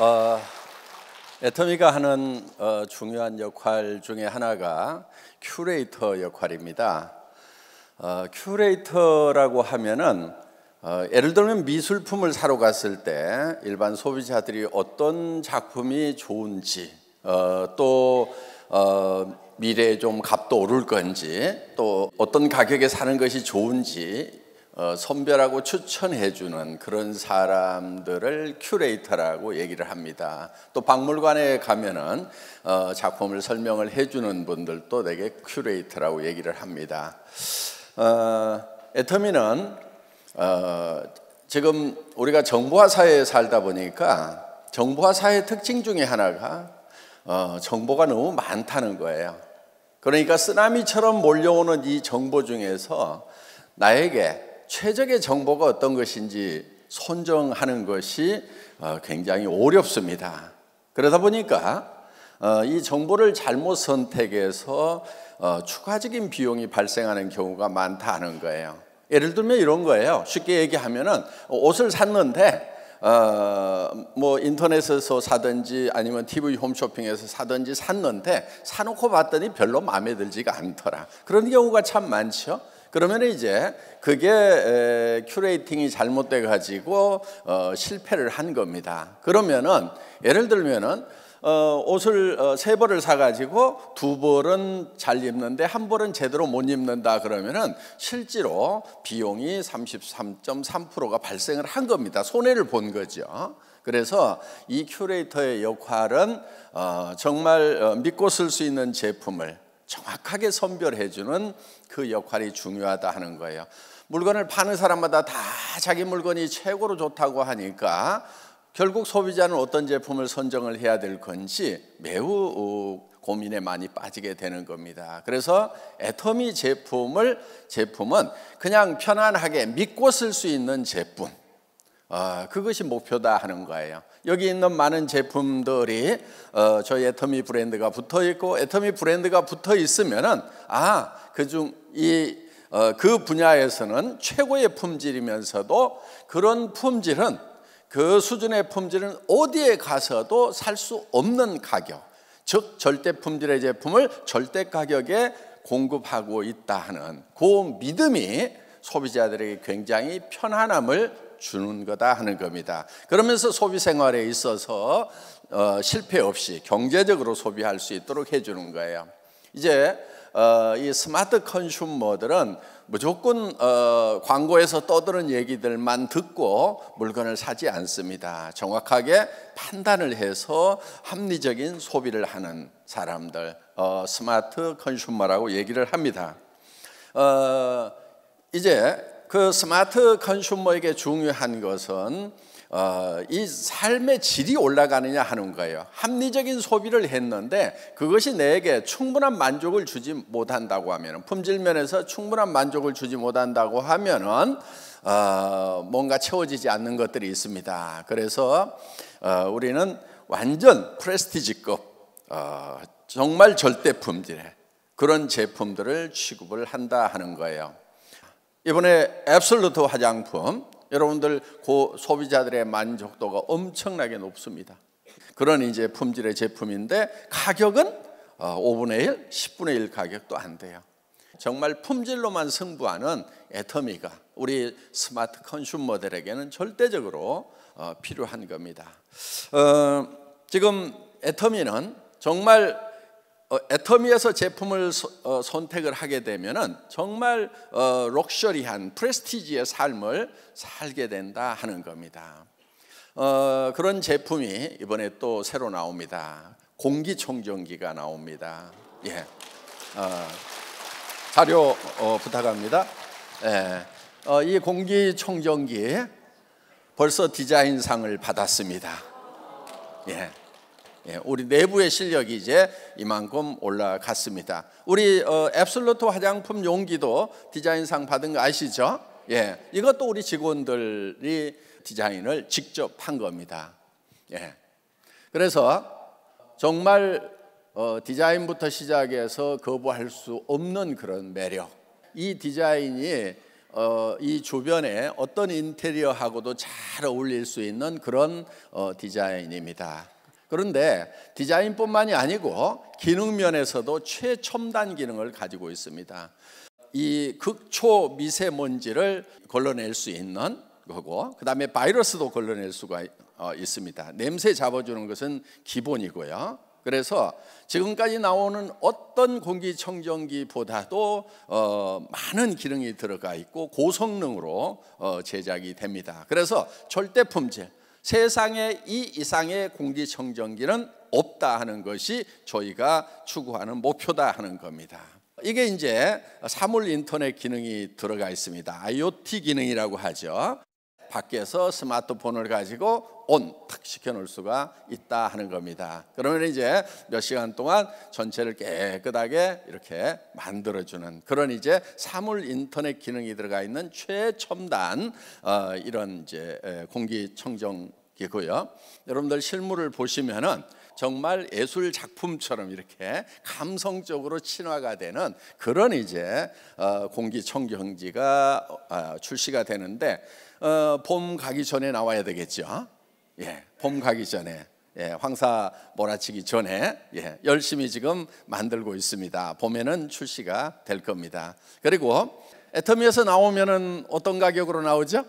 어, 애터미가 하는 어, 중요한 역할 중에 하나가 큐레이터 역할입니다. 어, 큐레이터라고 하면은 어, 예를 들면 미술품을 사러 갔을 때 일반 소비자들이 어떤 작품이 좋은지 어, 또 어, 미래에 좀 값도 오를 건지 또 어떤 가격에 사는 것이 좋은지 어, 선별하고 추천해주는 그런 사람들을 큐레이터라고 얘기를 합니다. 또 박물관에 가면은 어, 작품을 설명을 해주는 분들도 되게 큐레이터라고 얘기를 합니다. 에터미는 어, 지금 우리가 정보화 사회에 살다 보니까 정보화 사회의 특징 중에 하나가 정보가 너무 많다는 거예요. 그러니까 쓰나미처럼 몰려오는 이 정보 중에서 나에게 최적의 정보가 어떤 것인지 선정하는 것이 어, 굉장히 어렵습니다. 그러다 보니까 어, 이 정보를 잘못 선택해서 어, 추가적인 비용이 발생하는 경우가 많다는 거예요. 예를 들면 이런 거예요. 쉽게 얘기하면은 옷을 샀는데 어뭐 인터넷에서 사든지 아니면 TV 홈쇼핑에서 사든지 샀는데 사놓고 봤더니 별로 마음에 들지가 않더라. 그런 경우가 참 많죠. 그러면 이제 그게 큐레이팅이 잘못돼 가지고 어, 실패를 한 겁니다. 그러면은 예를 들면은 어, 옷을 어, 세 벌을 사가지고 두 벌은 잘 입는데 한 벌은 제대로 못 입는다 그러면은 실제로 비용이 33.3%가 발생을 한 겁니다. 손해를 본 거죠. 그래서 이 큐레이터의 역할은 어, 정말 어, 믿고 쓸 수 있는 제품을 정확하게 선별해주는 그 역할이 중요하다 하는 거예요. 물건을 파는 사람마다 다 자기 물건이 최고로 좋다고 하니까 결국 소비자는 어떤 제품을 선정을 해야 될 건지 매우 고민에 많이 빠지게 되는 겁니다. 그래서 애터미 제품을 제품은 그냥 편안하게 믿고 쓸 수 있는 제품. 어, 그것이 목표다 하는 거예요. 여기 있는 많은 제품들이 어, 저희 애터미 브랜드가 붙어 있고 애터미 브랜드가 붙어 있으면은 아 그중 이그 어, 그 분야에서는 최고의 품질이면서도 그런 품질은 그 수준의 품질은 어디에 가서도 살 수 없는 가격 즉 절대 품질의 제품을 절대 가격에 공급하고 있다 하는 그 믿음이 소비자들에게 굉장히 편안함을 주는 거다 하는 겁니다. 그러면서 소비 생활에 있어서 어, 실패 없이 경제적으로 소비할 수 있도록 해주는 거예요. 이제 어, 이 스마트 컨슈머들은 무조건 어, 광고에서 떠드는 얘기들만 듣고 물건을 사지 않습니다. 정확하게 판단을 해서 합리적인 소비를 하는 사람들 어, 스마트 컨슈머라고 얘기를 합니다. 어, 이제 그 스마트 컨슈머에게 중요한 것은 어, 이 삶의 질이 올라가느냐 하는 거예요. 합리적인 소비를 했는데 그것이 내게 충분한 만족을 주지 못한다고 하면 품질 면에서 충분한 만족을 주지 못한다고 하면은 어, 뭔가 채워지지 않는 것들이 있습니다. 그래서 어, 우리는 완전 프레스티지급 어, 정말 절대 품질의 그런 제품들을 취급을 한다 하는 거예요. 이번에 앱솔루트 화장품 여러분들 고 소비자들의 만족도가 엄청나게 높습니다. 그런 이제 품질의 제품인데 가격은 5분의 어, 1, 10분의 1 가격도 안 돼요. 정말 품질로만 승부하는 애터미가 우리 스마트 컨슈머들에게는 절대적으로 어, 필요한 겁니다. 어, 지금 애터미는 정말 어, 애터미에서 제품을 소, 어, 선택을 하게 되면 정말 어, 럭셔리한 프레스티지의 삶을 살게 된다 하는 겁니다. 어, 그런 제품이 이번에 또 새로 나옵니다. 공기청정기가 나옵니다. 예. 어, 자료 어, 부탁합니다. 예. 어, 이 공기청정기 벌써 디자인상을 받았습니다. 예. 예, 우리 내부의 실력이 이제 이만큼 올라갔습니다. 우리 어, 앱솔루트 화장품 용기도 디자인상 받은 거 아시죠? 예, 이것도 우리 직원들이 디자인을 직접 한 겁니다. 예, 그래서 정말 어, 디자인부터 시작해서 거부할 수 없는 그런 매력. 이 디자인이 어, 이 주변에 어떤 인테리어하고도 잘 어울릴 수 있는 그런 어, 디자인입니다. 그런데 디자인뿐만이 아니고 기능 면에서도 최첨단 기능을 가지고 있습니다. 이 극초 미세먼지를 걸러낼 수 있는 거고 그다음에 바이러스도 걸러낼 수가 어, 있습니다. 냄새 잡아주는 것은 기본이고요. 그래서 지금까지 나오는 어떤 공기청정기보다도 어, 많은 기능이 들어가 있고 고성능으로 어, 제작이 됩니다. 그래서 절대 품질, 세상에 이 이상의 공기청정기는 없다 하는 것이 저희가 추구하는 목표다 하는 겁니다. 이게 이제 사물 인터넷 기능이 들어가 있습니다. IoT 기능이라고 하죠. 밖에서 스마트폰을 가지고 온 탁 시켜 놓을 수가 있다 하는 겁니다. 그러면 이제 몇 시간 동안 전체를 깨끗하게 이렇게 만들어 주는 그런 이제 사물 인터넷 기능이 들어가 있는 최첨단 어, 이런 이제 공기청정 이고요. 여러분들 실물을 보시면은 정말 예술 작품처럼 이렇게 감성적으로 친화가 되는 그런 이제 어, 공기청정기가 어, 아, 출시가 되는데 어, 봄 가기 전에 나와야 되겠죠. 예, 봄 가기 전에. 예, 황사 몰아치기 전에 예, 열심히 지금 만들고 있습니다. 봄에는 출시가 될 겁니다. 그리고 애터미에서 나오면은 어떤 가격으로 나오죠?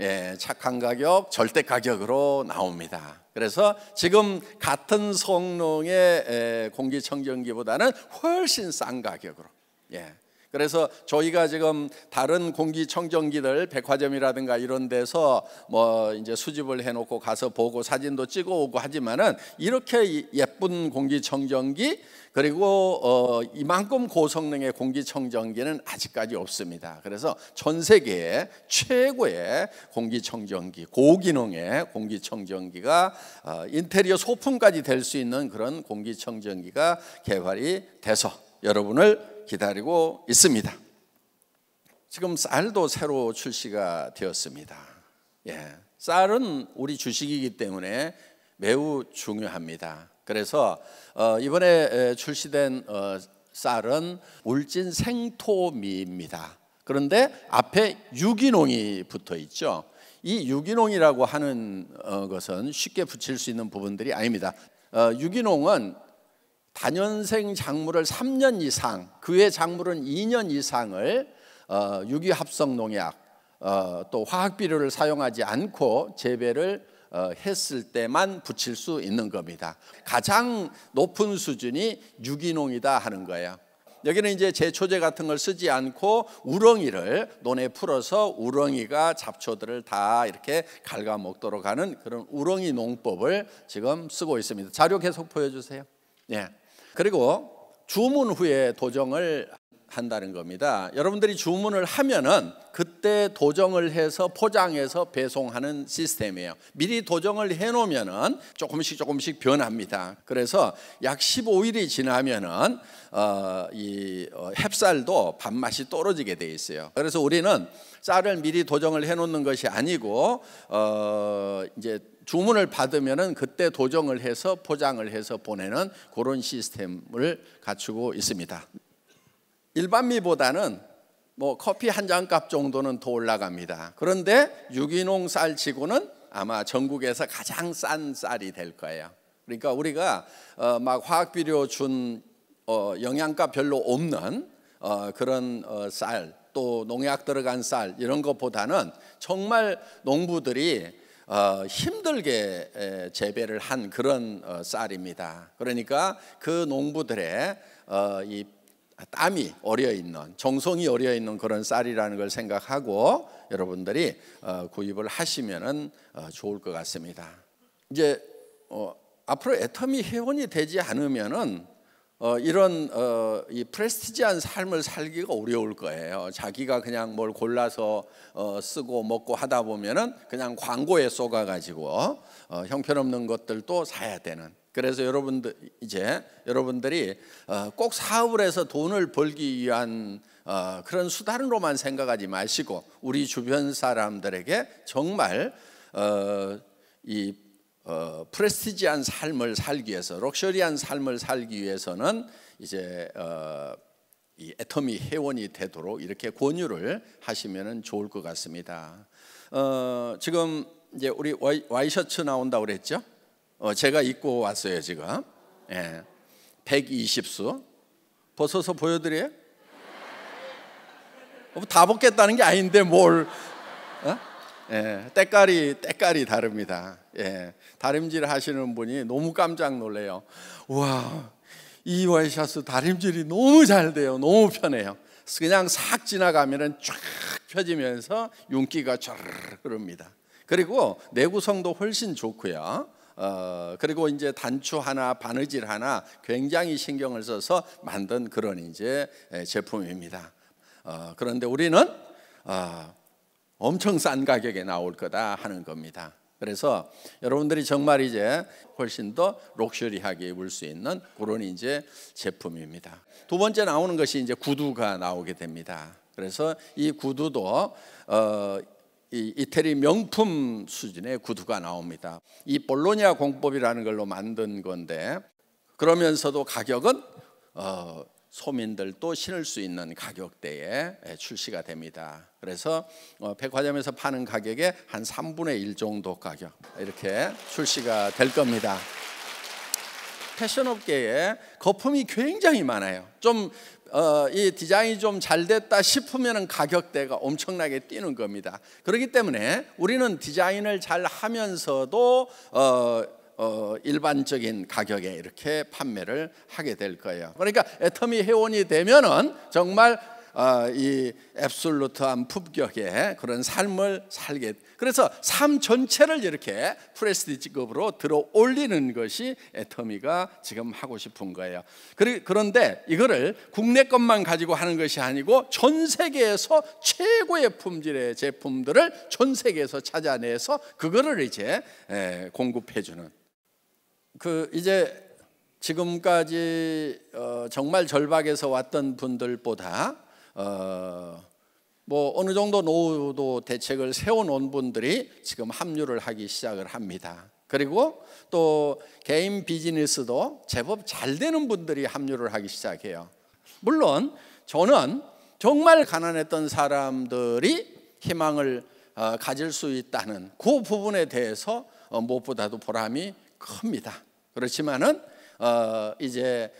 예, 착한 가격, 절대 가격으로 나옵니다. 그래서 지금 같은 성능의 공기청정기보다는 훨씬 싼 가격으로. 예. 그래서 저희가 지금 다른 공기청정기를 백화점이라든가 이런 데서 뭐 이제 수집을 해놓고 가서 보고 사진도 찍어오고 하지만은 이렇게 예쁜 공기청정기 그리고 어, 이만큼 고성능의 공기청정기는 아직까지 없습니다. 그래서 전 세계 최고의 공기청정기, 고기능의 공기청정기가 어, 인테리어 소품까지 될 수 있는 그런 공기청정기가 개발이 돼서 여러분을 기다리고 있습니다. 지금 쌀도 새로 출시가 되었습니다. 예. 쌀은 우리 주식이기 때문에 매우 중요합니다. 그래서 어, 이번에 출시된 어, 쌀은 울진 생토미입니다. 그런데 앞에 유기농이 붙어 있죠. 이 유기농이라고 하는 어, 것은 쉽게 붙일 수 있는 부분들이 아닙니다. 유기농은 단연생 작물을 3년 이상, 그의 작물은 2년 이상을 어, 유기합성 농약 어, 또 화학 비료를 사용하지 않고 재배를 어, 했을 때만 붙일 수 있는 겁니다. 가장 높은 수준이 유기농이다 하는 거예요. 여기는 이제 제초제 같은 걸 쓰지 않고 우렁이를 논에 풀어서 우렁이가 잡초들을 다 이렇게 갉아 먹도록 하는 그런 우렁이 농법을 지금 쓰고 있습니다. 자료 계속 보여주세요. 예. 그리고 주문 후에 도정을 한다는 겁니다. 여러분들이 주문을 하면은 그때 도정을 해서 포장해서 배송하는 시스템이에요. 미리 도정을 해 놓으면은 조금씩 조금씩 변합니다. 그래서 약 15일이 지나면은 어, 이 어, 햅쌀도 밥맛이 떨어지게 돼 있어요. 그래서 우리는 쌀을 미리 도정을 해 놓는 것이 아니고 어, 이제 주문을 받으면은 그때 도정을 해서 포장을 해서 보내는 그런 시스템을 갖추고 있습니다. 일반미보다는 뭐 커피 한 잔 값 정도는 더 올라갑니다. 그런데 유기농 쌀 치고는 아마 전국에서 가장 싼 쌀이 될 거예요. 그러니까 우리가 어 막 화학 비료 준 어 영양가 별로 없는 어 그런 어, 쌀, 또 농약 들어간 쌀 이런 것보다는 정말 농부들이 어, 힘들게 에, 재배를 한 그런 어, 쌀입니다. 그러니까 그 농부들의 어, 이 땀이 어려 있는 정성이 어려 있는 그런 쌀이라는 걸 생각하고 여러분들이 어, 구입을 하시면은 어, 좋을 것 같습니다. 이제 어, 앞으로 애터미 회원이 되지 않으면은 어, 이런 어, 이 프레스티지한 삶을 살기가 어려울 거예요. 자기가 그냥 뭘 골라서 어, 쓰고 먹고 하다 보면은 그냥 광고에 쏘가가지고 어, 형편없는 것들도 사야 되는 그래서 여러분들 이제 여러분들이 어, 꼭 사업을 해서 돈을 벌기 위한 어, 그런 수단으로만 생각하지 마시고 우리 주변 사람들에게 정말 어, 이 프레스티지한 삶을 살기 위해서 럭셔리한 삶을 살기 위해서는 이제 이 애터미 회원이 되도록 이렇게 권유를 하시면 좋을 것 같습니다. 지금 이제 우리 와이셔츠 나온다고 그랬죠? 어, 제가 입고 왔어요 지금. 예. 120수. 벗어서 보여드려요? 어, 뭐 다 벗겠다는 게 아닌데 뭘? 어? 예, 때깔이 때깔이 다릅니다. 예, 다림질 하시는 분이 너무 깜짝 놀래요. 와, 이 와이셔츠 다림질이 너무 잘 돼요. 너무 편해요. 그냥 싹지나가면쫙 펴지면서 윤기가 쫙 흐릅니다. 그리고 내구성도 훨씬 좋고요. 어, 그리고 이제 단추 하나 바느질 하나 굉장히 신경을 써서 만든 그런 이제 제품입니다. 어, 그런데 우리는 어, 엄청 싼 가격에 나올 거다 하는 겁니다. 그래서 여러분들이 정말 이제 훨씬 더 럭셔리하게 입을 수 있는 그런 이제 제품입니다. 두 번째 나오는 것이 이제 구두가 나오게 됩니다. 그래서 이 구두도 어, 이 이태리 명품 수준의 구두가 나옵니다. 이 볼로냐 공법이라는 걸로 만든 건데 그러면서도 가격은 어, 소민들도 신을 수 있는 가격대에 출시가 됩니다. 그래서 어, 백화점에서 파는 가격의 한 3분의 1 정도 가격 이렇게 출시가 될 겁니다. 패션업계에 거품이 굉장히 많아요. 좀 어, 이 디자인이 좀 잘 됐다 싶으면 가격대가 엄청나게 뛰는 겁니다. 그렇기 때문에 우리는 디자인을 잘 하면서도 어, 어, 일반적인 가격에 이렇게 판매를 하게 될 거예요. 그러니까 애터미 회원이 되면은 정말 아, 이 앱솔루트한 품격의 그런 삶을 살게. 그래서 삶 전체를 이렇게 프레스티직업으로 들어올리는 것이 에터미가 지금 하고 싶은 거예요. 그런데 이거를 국내 것만 가지고 하는 것이 아니고 전 세계에서 최고의 품질의 제품들을 전 세계에서 찾아내서 그거를 이제 공급해 주는 그 이제 지금까지 어, 정말 절박해서 왔던 분들보다 어, 뭐 어느 정도 노후 도 대책을 세워놓은 분들이 지금 합류를 하기 시작을 합니다. 그리고 또 개인 비즈니스도 제법 잘 되는 분들이 합류를 하기 시작해요. 물론 저는 정말 가난했던 사람들이 희망을 어, 가질 수 있다는 그 부분에 대해서 어, 무엇보다도 보람이 큽니다. 그렇지만은 어, 이제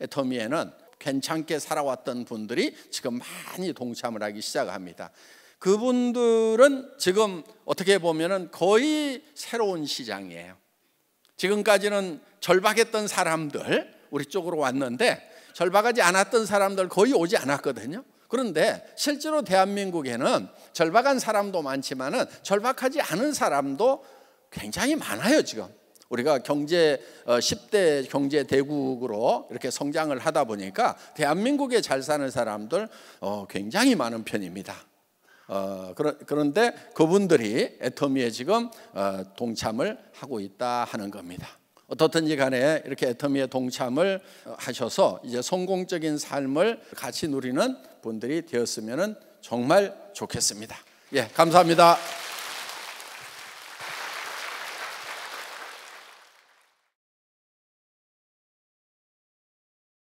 에토미에는 어, 괜찮게 살아왔던 분들이 지금 많이 동참을 하기 시작합니다. 그분들은 지금 어떻게 보면은 거의 새로운 시장이에요. 지금까지는 절박했던 사람들 우리 쪽으로 왔는데 절박하지 않았던 사람들 거의 오지 않았거든요. 그런데 실제로 대한민국에는 절박한 사람도 많지만은 절박하지 않은 사람도 굉장히 많아요, 지금. 우리가 경제 10대 어, 경제 대국으로 이렇게 성장을 하다 보니까 대한민국에 잘 사는 사람들 어, 굉장히 많은 편입니다. 어, 그런데 그분들이 애터미에 지금 동참을 하고 있다 하는 겁니다. 어떻든지 간에 이렇게 애터미에 동참을 하셔서 이제 성공적인 삶을 같이 누리는 분들이 되었으면 정말 좋겠습니다. 예, 감사합니다.